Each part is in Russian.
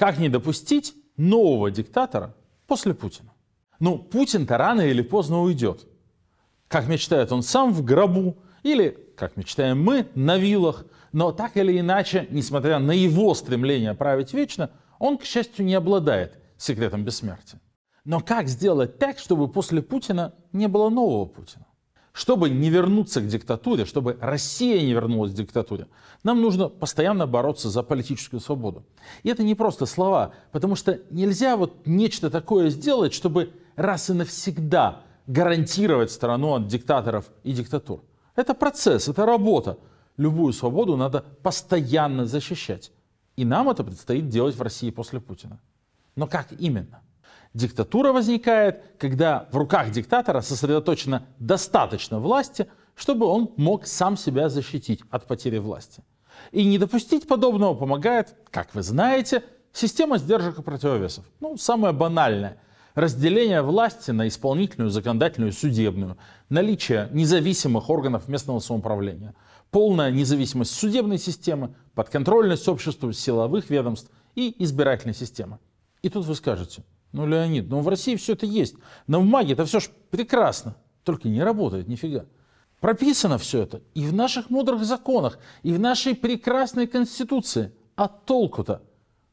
Как не допустить нового диктатора после Путина? Ну, Путин-то рано или поздно уйдет. Как мечтает он сам в гробу, или, как мечтаем мы, на вилах. Но так или иначе, несмотря на его стремление править вечно, он, к счастью, не обладает секретом бессмертия. Но как сделать так, чтобы после Путина не было нового Путина? Чтобы не вернуться к диктатуре, чтобы Россия не вернулась к диктатуре, нам нужно постоянно бороться за политическую свободу. И это не просто слова, потому что нельзя вот нечто такое сделать, чтобы раз и навсегда гарантировать страну от диктаторов и диктатур. Это процесс, это работа. Любую свободу надо постоянно защищать. И нам это предстоит делать в России после Путина. Но как именно? Диктатура возникает, когда в руках диктатора сосредоточено достаточно власти, чтобы он мог сам себя защитить от потери власти. И не допустить подобного помогает, как вы знаете, система сдержек и противовесов. Ну, самое банальное – разделение власти на исполнительную, законодательную судебную, наличие независимых органов местного самоуправления, полная независимость судебной системы, подконтрольность обществу силовых ведомств и избирательной системы. И тут вы скажете – ну, Леонид, ну в России все это есть. На бумаге это все ж прекрасно. Только не работает нифига. Прописано все это и в наших мудрых законах, и в нашей прекрасной Конституции. А толку-то?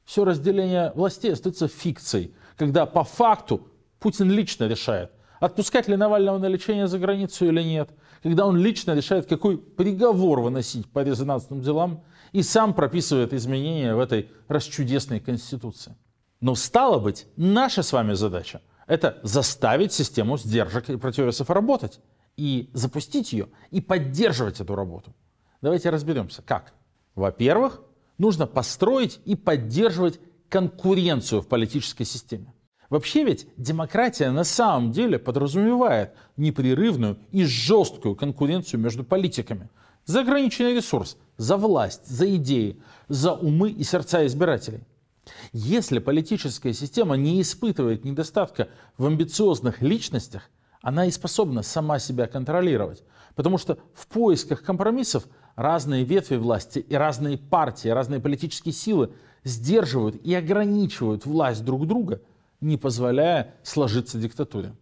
Все разделение властей остается фикцией, когда по факту Путин лично решает, отпускать ли Навального на лечение за границу или нет, когда он лично решает, какой приговор выносить по резонансным делам, и сам прописывает изменения в этой расчудесной Конституции. Но стало быть, наша с вами задача – это заставить систему сдержек и противовесов работать, и запустить ее, и поддерживать эту работу. Давайте разберемся, как. Во-первых, нужно построить и поддерживать конкуренцию в политической системе. Вообще ведь демократия на самом деле подразумевает непрерывную и жесткую конкуренцию между политиками за ограниченный ресурс, за власть, за идеи, за умы и сердца избирателей – если политическая система не испытывает недостатка в амбициозных личностях, она и способна сама себя контролировать. Потому что в поисках компромиссов разные ветви власти и разные партии, разные политические силы сдерживают и ограничивают власть друг друга, не позволяя сложиться диктатуре.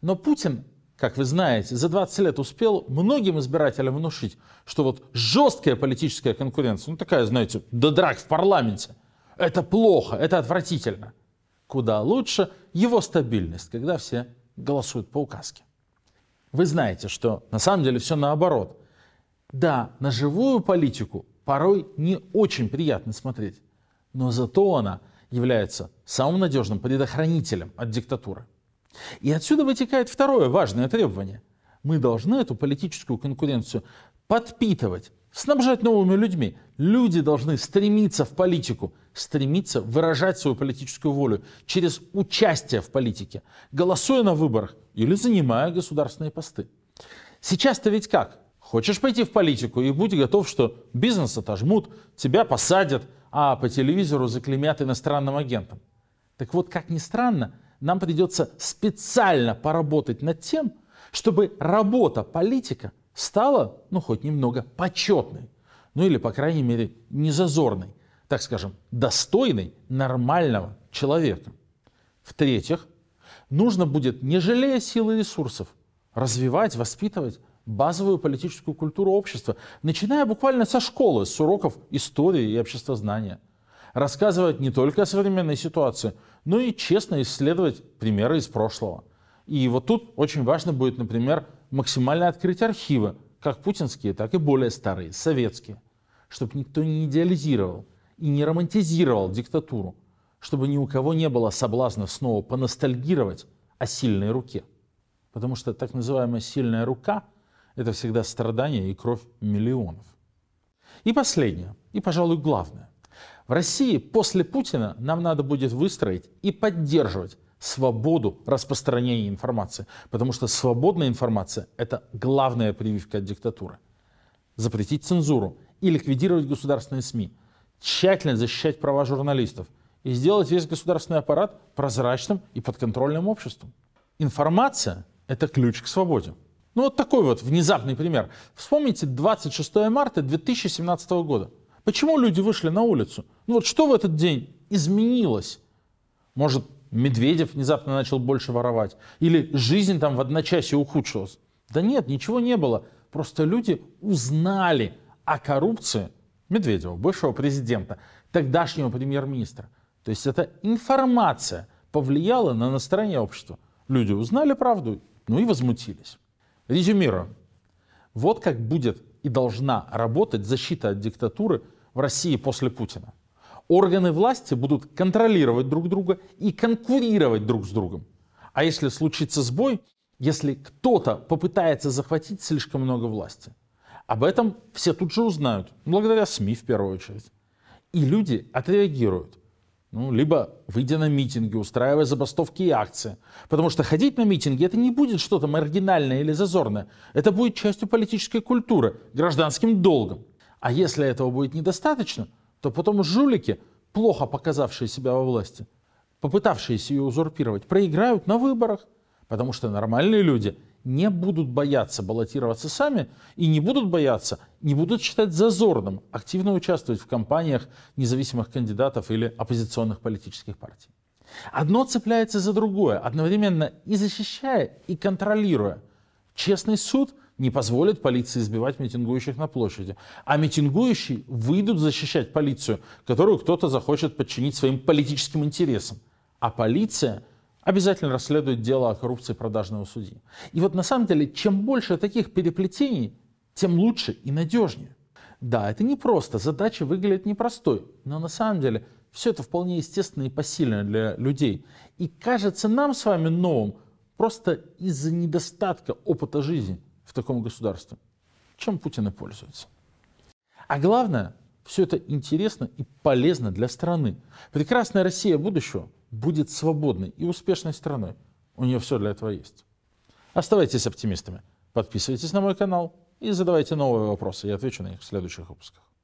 Но Путин, как вы знаете, за 20 лет успел многим избирателям внушить, что вот жесткая политическая конкуренция, ну такая, знаете, до драк в парламенте – это плохо, это отвратительно. Куда лучше его стабильность, когда все голосуют по указке. Вы знаете, что на самом деле все наоборот. Да, на живую политику порой не очень приятно смотреть, но зато она является самым надежным предохранителем от диктатуры. И отсюда вытекает второе важное требование. Мы должны эту политическую конкуренцию подпитывать снабжать новыми людьми. Люди должны стремиться в политику, стремиться выражать свою политическую волю через участие в политике, голосуя на выборах или занимая государственные посты. Сейчас-то ведь как? Хочешь пойти в политику и будь готов, что бизнес отожмут, тебя посадят, а по телевизору заклемят иностранным агентом. Так вот, как ни странно, нам придется специально поработать над тем, чтобы работа политика – стала, ну, хоть немного почетной, ну или, по крайней мере, незазорной, так скажем, достойной нормального человека. В-третьих, нужно будет, не жалея сил и ресурсов, развивать, воспитывать базовую политическую культуру общества, начиная буквально со школы, с уроков истории и обществознания. Рассказывать не только о современной ситуации, но и честно исследовать примеры из прошлого. И вот тут очень важно будет, например, максимально открыть архивы, как путинские, так и более старые, советские, чтобы никто не идеализировал и не романтизировал диктатуру, чтобы ни у кого не было соблазна снова поностальгировать о сильной руке. Потому что так называемая сильная рука – это всегда страдания и кровь миллионов. И последнее, и, пожалуй, главное. В России после Путина нам надо будет выстроить и поддерживать свободу распространения информации. Потому что свободная информация – это главная прививка от диктатуры. Запретить цензуру и ликвидировать государственные СМИ. Тщательно защищать права журналистов. И сделать весь государственный аппарат прозрачным и подконтрольным обществом. Информация – это ключ к свободе. Ну вот такой вот внезапный пример. Вспомните 26 марта 2017 года. Почему люди вышли на улицу? Ну вот что в этот день изменилось? Может, Медведев внезапно начал больше воровать. Или жизнь там в одночасье ухудшилась. Да нет, ничего не было. Просто люди узнали о коррупции Медведева, бывшего президента, тогдашнего премьер-министра. То есть эта информация повлияла на настроение общества. Люди узнали правду, ну и возмутились. Резюмирую. Вот как будет и должна работать защита от диктатуры в России после Путина органы власти будут контролировать друг друга и конкурировать друг с другом. А если случится сбой, если кто-то попытается захватить слишком много власти, об этом все тут же узнают, благодаря СМИ в первую очередь. И люди отреагируют. Ну, либо выйдя на митинги, устраивая забастовки и акции. Потому что ходить на митинги это не будет что-то маргинальное или зазорное. Это будет частью политической культуры, гражданским долгом. А если этого будет недостаточно, то потом жулики, плохо показавшие себя во власти, попытавшиеся ее узурпировать, проиграют на выборах, потому что нормальные люди не будут бояться баллотироваться сами и не будут бояться, не будут считать зазорным активно участвовать в кампаниях независимых кандидатов или оппозиционных политических партий. Одно цепляется за другое, одновременно и защищая, и контролируя. Честный суд – не позволят полиции избивать митингующих на площади. А митингующие выйдут защищать полицию, которую кто-то захочет подчинить своим политическим интересам. А полиция обязательно расследует дело о коррупции продажного судьи. И вот на самом деле, чем больше таких переплетений, тем лучше и надежнее. Да, это не просто, задача выглядит непростой, но на самом деле все это вполне естественно и посильно для людей. И кажется нам с вами новым просто из-за недостатка опыта жизни – в таком государстве, чем Путин и пользуется. А главное, все это интересно и полезно для страны. Прекрасная Россия будущего будет свободной и успешной страной. У нее все для этого есть. Оставайтесь оптимистами. Подписывайтесь на мой канал и задавайте новые вопросы. Я отвечу на них в следующих выпусках.